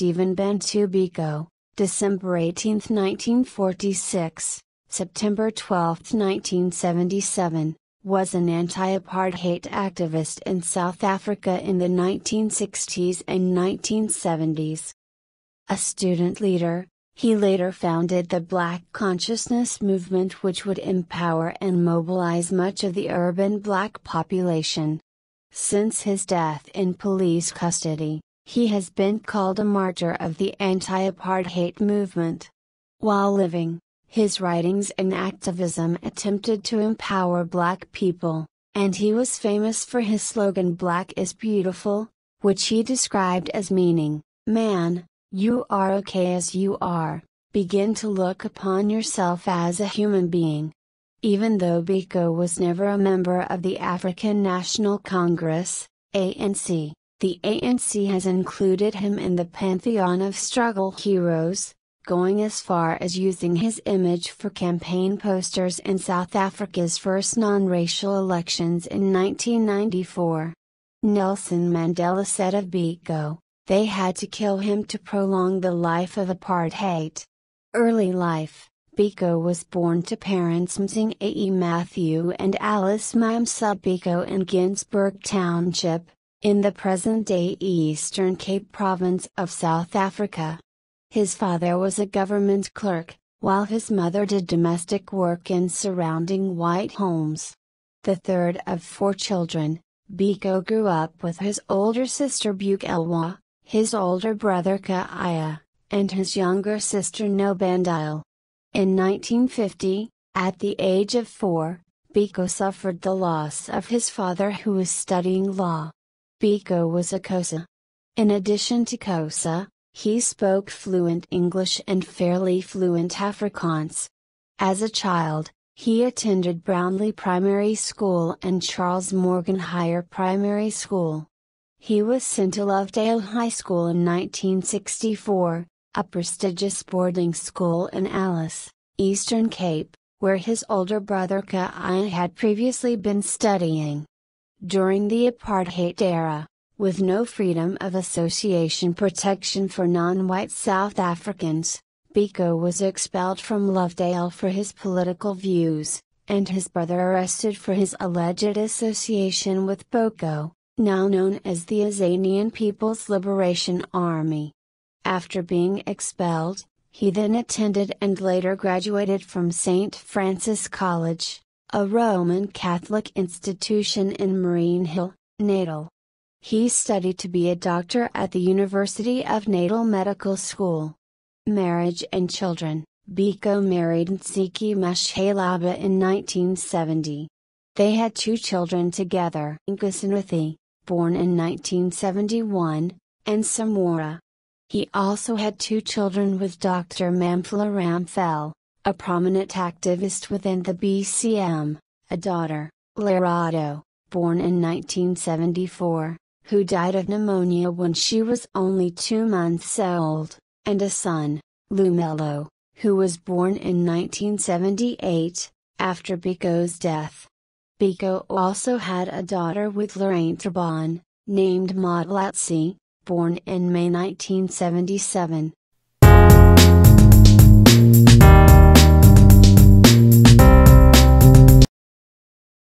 Stephen Bantu Biko, December 18, 1946, September 12, 1977, was an anti-apartheid activist in South Africa in the 1960s and 1970s. A student leader, he later founded the Black Consciousness Movement which would empower and mobilize much of the urban black population. Since his death in police custody, he has been called a martyr of the anti-apartheid movement. While living, his writings and activism attempted to empower black people, and he was famous for his slogan Black is Beautiful, which he described as meaning, Man, you are okay as you are, begin to look upon yourself as a human being. Even though Biko was never a member of the African National Congress, ANC, the ANC has included him in the pantheon of struggle heroes, going as far as using his image for campaign posters in South Africa's first non racial elections in 1994. Nelson Mandela said of Biko, they had to kill him to prolong the life of apartheid. Early life Biko was born to parents Mzinga A. E. Matthew and Alice Mamsub Biko in Ginsburg Township, in the present day Eastern Cape Province of South Africa. His father was a government clerk, while his mother did domestic work in surrounding white homes. The third of four children, Biko grew up with his older sister Bukelwa, his older brother Kaaya, and his younger sister Nobandile. In 1950, at the age of four, Biko suffered the loss of his father who was studying law. Biko was a Kosa. In addition to Kosa, he spoke fluent English and fairly fluent Afrikaans. As a child, he attended Brownlee Primary School and Charles Morgan Higher Primary School. He was sent to Lovedale High School in 1964, a prestigious boarding school in Alice, Eastern Cape, where his older brother Ka'ia had previously been studying during the apartheid era, with no freedom of association protection for non-white South Africans, Biko was expelled from Lovedale for his political views, and his brother arrested for his alleged association with Boko, now known as the Azanian People's Liberation Army. After being expelled, he then attended and later graduated from St. Francis College, a Roman Catholic institution in Marine Hill, Natal. He studied to be a doctor at the University of Natal Medical School. Marriage and Children Biko married Nsiki Mashalaba in 1970. They had two children together Nkasanathi, born in 1971, and Samora. He also had two children with Dr. Mamfla Ramphel, a prominent activist within the BCM, a daughter, Larado, born in 1974, who died of pneumonia when she was only two months old, and a son, Lumelo, who was born in 1978, after Biko's death. Biko also had a daughter with Lorraine Trabon, named Maud Latsi, born in May 1977.